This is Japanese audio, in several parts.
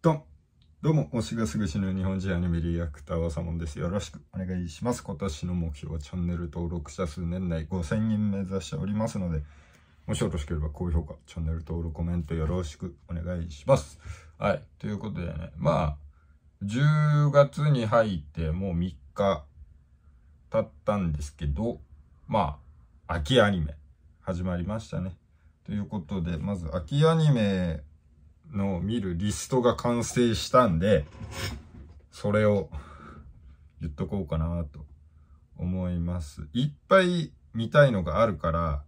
どんどうも、推しがすぐ死ぬ日本人アニメリアクターはさもんです。よろしくお願いします。今年の目標はチャンネル登録者数年内5000人目指しておりますので、もしよろしければ高評価、チャンネル登録、コメントよろしくお願いします。はい。ということでね、まあ、10月に入ってもう3日経ったんですけど、まあ、秋アニメ始まりましたね。ということで、まず秋アニメのを見るリストが完成したんで、それを言っとこうかなと思います。いっぱい見たいのがあるから、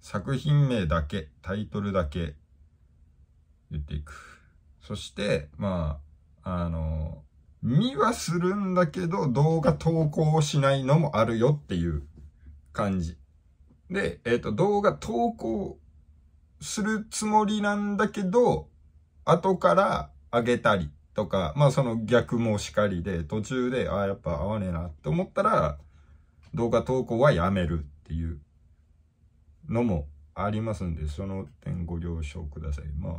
作品名だけ、タイトルだけ言っていく。そして、まあ、あの、見はするんだけど動画投稿しないのもあるよっていう感じ。で、えっ、ー、と、動画投稿するつもりなんだけど、後から上げたりとか、まあその逆もしかりで、途中で、ああ、やっぱ合わねえなって思ったら、動画投稿はやめるっていうのもありますんで、その点ご了承ください。まあ、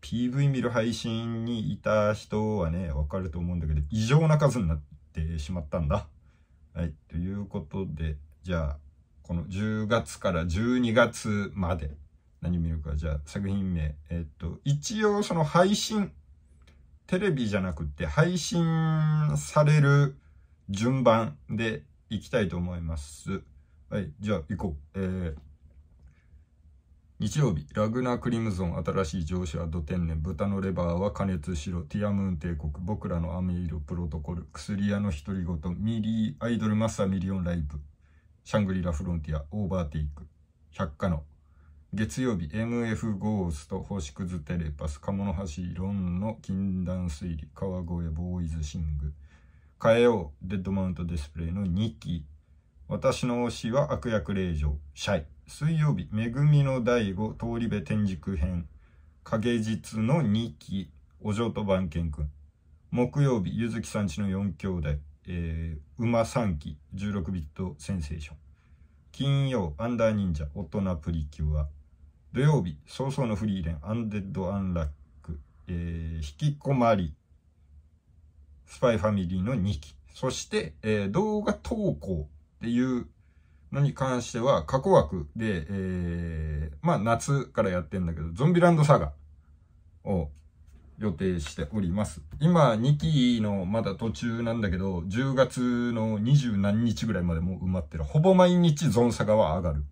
PV 見る配信にいた人はね、わかると思うんだけど、異常な数になってしまったんだ。はい。ということで、じゃあ、この10月から12月まで何見るか、じゃあ作品名。えっと、一応その配信、テレビじゃなくて配信される順番でいきたいと思います。はい、じゃあ行こう。えー、日曜日、ラグナ・クリムゾン、新しい上司は土天然、豚のレバーは加熱しろ、ティアムーン帝国、僕らの飴色プロトコル、薬屋の独り言、ミリー、アイドルマッサーミリオンライブ、シャングリラ・フロンティア、オーバーテイク、百科の月曜日 MF ゴースト、星屑テレパス、鴨の橋、ロンの禁断推理、川越ボーイズシング、変えよう、デッドマウントディスプレイの2期、私の推しは悪役令嬢、シャイ、水曜日、恵みの第五通り部天竺編、影実の2期、お嬢と番犬くん、木曜日、ゆずきさんちの4兄弟、えー、馬3期、16ビットセンセーション、金曜、アンダー忍者、大人プリキュア、土曜日、早々のフリーレン、アンデッド・アンラック、えー、引きこまり、スパイファミリーの2期、そして、えー、動画投稿っていうのに関しては、過去枠で、えー、まあ夏からやってんだけど、ゾンビランドサガを予定しております。今、2期のまだ途中なんだけど、10月の20何日ぐらいまでもう埋まってる。ほぼ毎日ゾンサガは上がる。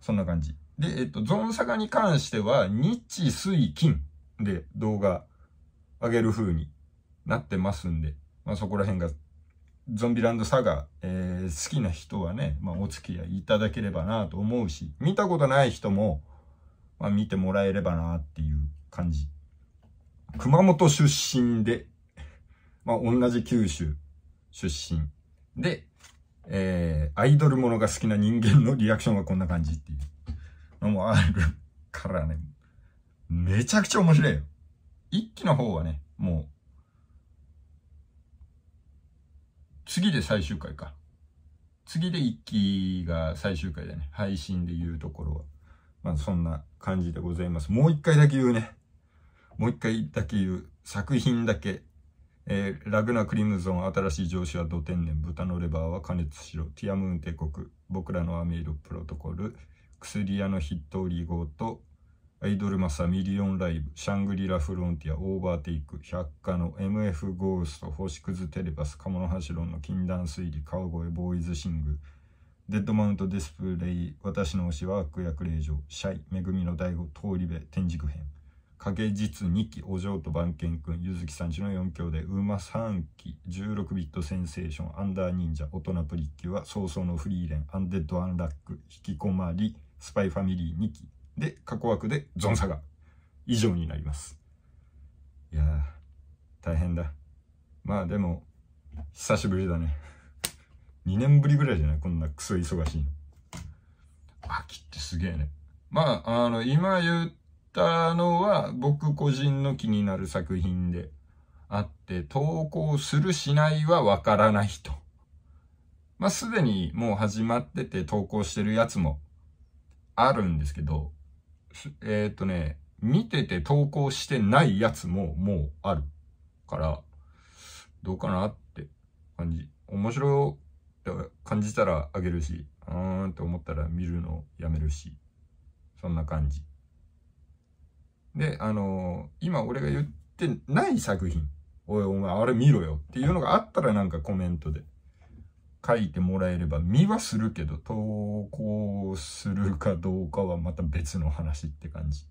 そんな感じ。で、えっと、ゾンサガに関しては、日、水、金で動画上げる風になってますんで、まあそこら辺が、ゾンビランドサガ、えー、好きな人はね、まあお付き合いいただければなと思うし、見たことない人も、まあ見てもらえればなっていう感じ。熊本出身で、まあ同じ九州出身で、えー、アイドルものが好きな人間のリアクションはこんな感じっていう。のもあるからね、めちゃくちゃ面白いよ。一期の方はね、もう、次で最終回か。次で一期が最終回だね。配信で言うところは。まあそんな感じでございます。もう一回だけ言うね。もう一回だけ言う。作品だけ。えー、ラグナ・クリムゾン、新しい上司は土天然、豚のレバーは加熱しろ、ティアムーン帝国、僕らのアメイドプロトコル、薬屋のヒット売りと、アイドルマサミリオンライブ、シャングリラフロンティア、オーバーテイク、百科の MF ゴースト、星屑テレパス、カモノハシロンの禁断推理、川越ボーイズシング、デッドマウントディスプレイ、私の推しは悪役令嬢、シャイ、めぐみの第五、通り部、天竺編。影実2期、お嬢と番犬くん、ゆずきさんちの4兄弟、馬3期、16ビットセンセーション、アンダー忍者、大人プリッキュは、早々のフリーレン、アンデッドアンラック、引きこまり、スパイファミリー2期で、過去枠でゾンサガ以上になります。いやー、大変だ。まあでも、久しぶりだね。2年ぶりぐらいじゃないこんなクソ忙しいの。秋ってすげえね。まあ、あの、今言ったのは僕個人の気になる作品であって、投稿するしないはわからないと。まあ、すでにもう始まってて投稿してるやつもあるんですけど、えっ、ー、とね、見てて投稿してないやつももうあるから、どうかなって感じ。面白いって感じたらあげるし、うーんって思ったら見るのやめるし、そんな感じ。で、あのー、今俺が言ってない作品、おいお前あれ見ろよっていうのがあったらなんかコメントで書いてもらえれば見はするけど、投稿するかどうかはまた別の話って感じ。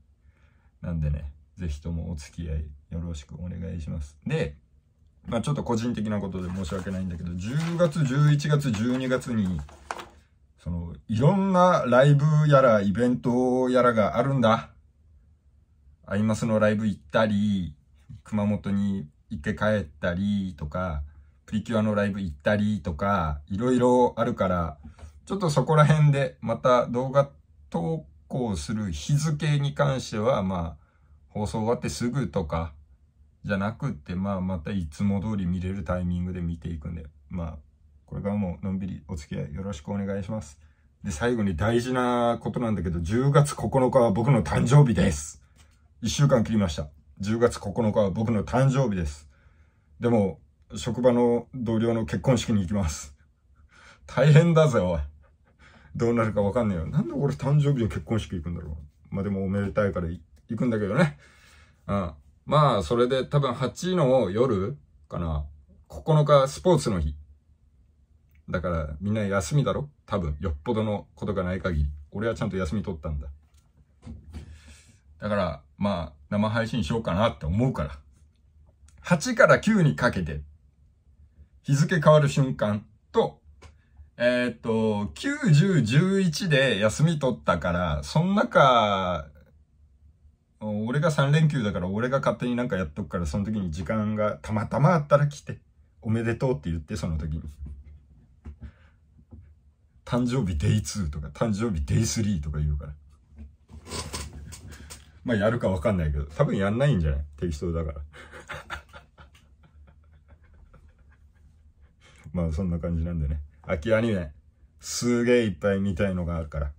なんでね、是非ともお付き合いよろしくお願いします。で、まあちょっと個人的なことで申し訳ないんだけど、10月、11月、12月に、その、いろんなライブやらイベントやらがあるんだ。アイマスのライブ行ったり、熊本に行回帰ったりとか、プリキュアのライブ行ったりとか、いろいろあるから、ちょっとそこら辺でまた動画投稿する日付に関しては、まあ、放送終わってすぐとか、じゃなくって、まあ、またいつも通り見れるタイミングで見ていくんで、まあ、これからものんびりお付き合いよろしくお願いします。で、最後に大事なことなんだけど、10月9日は僕の誕生日です。1週間切りました。10月9日は僕の誕生日です。でも、職場の同僚の結婚式に行きます。大変だぜ、おい。どうなるかわかんねえよ。なんで俺誕生日の結婚式行くんだろう。まあ、でもおめでたいから行くんだけどね。うん。まあ、それで多分8の夜かな。9日スポーツの日。だからみんな休みだろ多分。よっぽどのことがない限り。俺はちゃんと休み取ったんだ。だから、まあ、生配信しようかなって思うから。8から9にかけて日付変わる瞬間と、えっ、ー、と、90、11で休み取ったから、その中、俺が3連休だから俺が勝手になんかやっとくから、その時に時間がたまたまあったら来て、おめでとうって言って、その時に。誕生日デイ2とか、誕生日デイ3とか言うから。まあやるかわかんないけど、多分やんないんじゃない適当だから。まあそんな感じなんでね。秋アニメ、すげえいっぱい見たいのがあるから、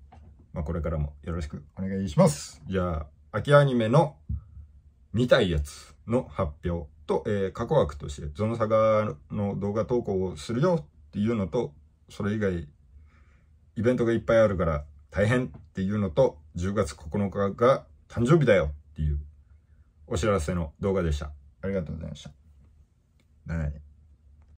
まあこれからもよろしくお願いします。じゃあ、秋アニメの見たいやつの発表と、えー、過去枠として、ゾノサガの動画投稿をするよっていうのと、それ以外、イベントがいっぱいあるから大変っていうのと、10月9日が誕生日だよっていうお知らせの動画でした。ありがとうございました。はい。